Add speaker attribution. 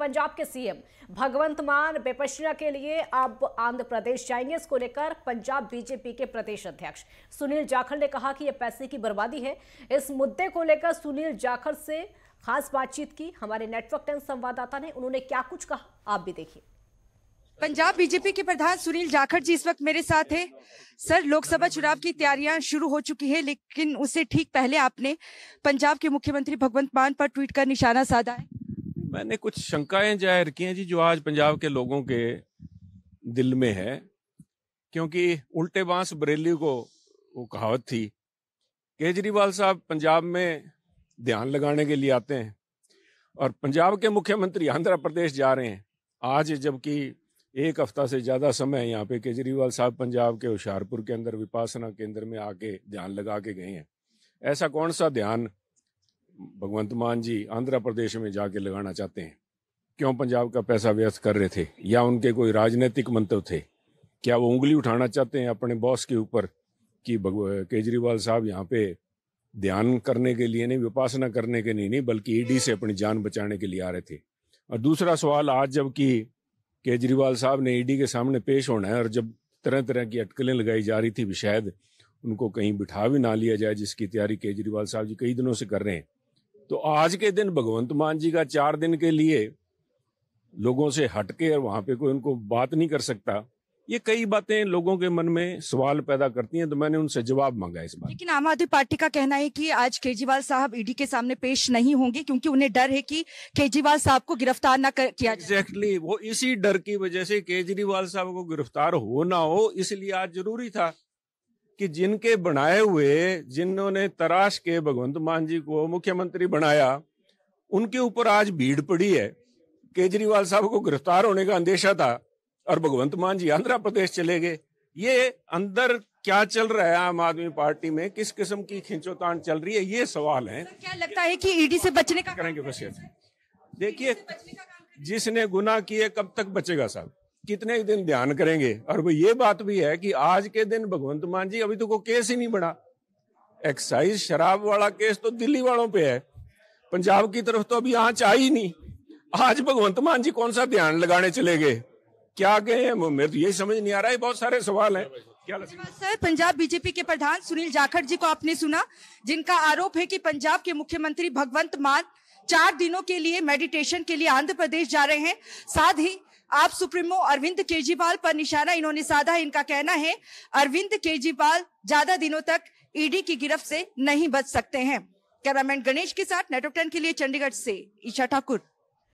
Speaker 1: पंजाब के सीएम भगवंत मान बेपशिया के लिए अब आंध्र प्रदेश जाएंगे इसको लेकर पंजाब बीजेपी के प्रदेश अध्यक्ष सुनील जाखड़ ने कहा कि यह पैसे की बर्बादी है इस मुद्दे को लेकर सुनील जाखड़ से खास बातचीत की हमारे नेटवर्क टेन संवाददाता ने उन्होंने क्या कुछ कहा आप भी देखिए पंजाब बीजेपी के प्रधान सुनील जाखड़ जी इस वक्त मेरे साथ है सर लोकसभा चुनाव की तैयारियां शुरू हो चुकी है लेकिन उससे ठीक पहले आपने पंजाब के मुख्यमंत्री भगवंत मान पर ट्वीट कर निशाना साधा है
Speaker 2: मैंने कुछ शंकाएं जाहिर की हैं जी जो आज पंजाब के लोगों के दिल में है क्योंकि उल्टे बांस बरेली को वो कहावत थी केजरीवाल साहब पंजाब में ध्यान लगाने के लिए आते हैं और पंजाब के मुख्यमंत्री आंध्र प्रदेश जा रहे हैं आज जबकि एक हफ्ता से ज़्यादा समय यहाँ पे केजरीवाल साहब पंजाब के होशियारपुर के अंदर विपासना केंद्र में आके ध्यान लगा के गए हैं ऐसा कौन सा ध्यान भगवंत मान जी आंध्र प्रदेश में जाके लगाना चाहते हैं क्यों पंजाब का पैसा व्यर्थ कर रहे थे या उनके कोई राजनीतिक मंतव थे क्या वो उंगली उठाना चाहते हैं अपने बॉस के ऊपर कि केजरीवाल साहब यहाँ पे ध्यान करने के लिए नहीं विपासना करने के लिए नहीं बल्कि ईडी e से अपनी जान बचाने के लिए आ रहे थे और दूसरा सवाल आज जबकि केजरीवाल साहब ने ईडी e के सामने पेश होना है और जब तरह तरह की अटकलें लगाई जा रही थी शायद उनको कहीं बिठा भी ना लिया जाए जिसकी तैयारी केजरीवाल साहब जी कई दिनों से कर रहे हैं तो आज के दिन भगवंत मान जी का चार दिन के लिए लोगों से हटके और वहां पे कोई उनको बात नहीं कर सकता ये कई बातें लोगों के मन में सवाल पैदा करती हैं तो मैंने उनसे जवाब मांगा इस बार लेकिन
Speaker 1: आम आदमी पार्टी का कहना है कि आज केजरीवाल साहब ईडी के सामने पेश नहीं होंगे क्योंकि उन्हें डर है कि केजरीवाल साहब को गिरफ्तार ना
Speaker 2: कर, किया एग्जैक्टली exactly, वो इसी डर की वजह से केजरीवाल साहब को गिरफ्तार हो ना हो इसलिए आज जरूरी था कि जिनके बनाए हुए जिन्होंने तराश के भगवंत मान जी को मुख्यमंत्री बनाया उनके ऊपर आज भीड़ पड़ी है केजरीवाल साहब को गिरफ्तार होने का अंदेशा था और भगवंत मान जी आंध्र प्रदेश चले गए ये अंदर क्या चल रहा है आम आदमी पार्टी में किस किस्म की खिंचोतान चल रही है ये सवाल है क्या लगता है कि ईडी से बचने का करेंगे बस देखिए जिसने गुना किए कब तक बचेगा साहब कितने दिन ध्यान करेंगे और वो ये बात भी है कि आज के दिन भगवंत मान जी अभी तो कोई केस ही नहीं बना एक्साइज शराब वाला केस तो दिल्ली वालों पे है पंजाब की तरफ तो अभी आँच आई नहीं आज भगवंत मान जी कौन सा ध्यान लगाने चले गए क्या गए मेरे तो यही समझ नहीं आ रहा है बहुत सारे सवाल है क्या
Speaker 1: सर पंजाब बीजेपी के प्रधान सुनील जाखड़ जी को आपने सुना जिनका आरोप है कि पंजाब के मुख्यमंत्री भगवंत मान चार दिनों के लिए मेडिटेशन के लिए आंध्र प्रदेश जा रहे हैं साथ ही आप सुप्रीमो अरविंद केजरीवाल पर निशाना इन्होंने साधा इनका कहना है अरविंद केजरीवाल ज्यादा दिनों तक ईडी e की गिरफ्त से नहीं बच सकते हैं कैमरामैन गणेश के साथ नेटवर्क टेन के लिए चंडीगढ़ से ईशा ठाकुर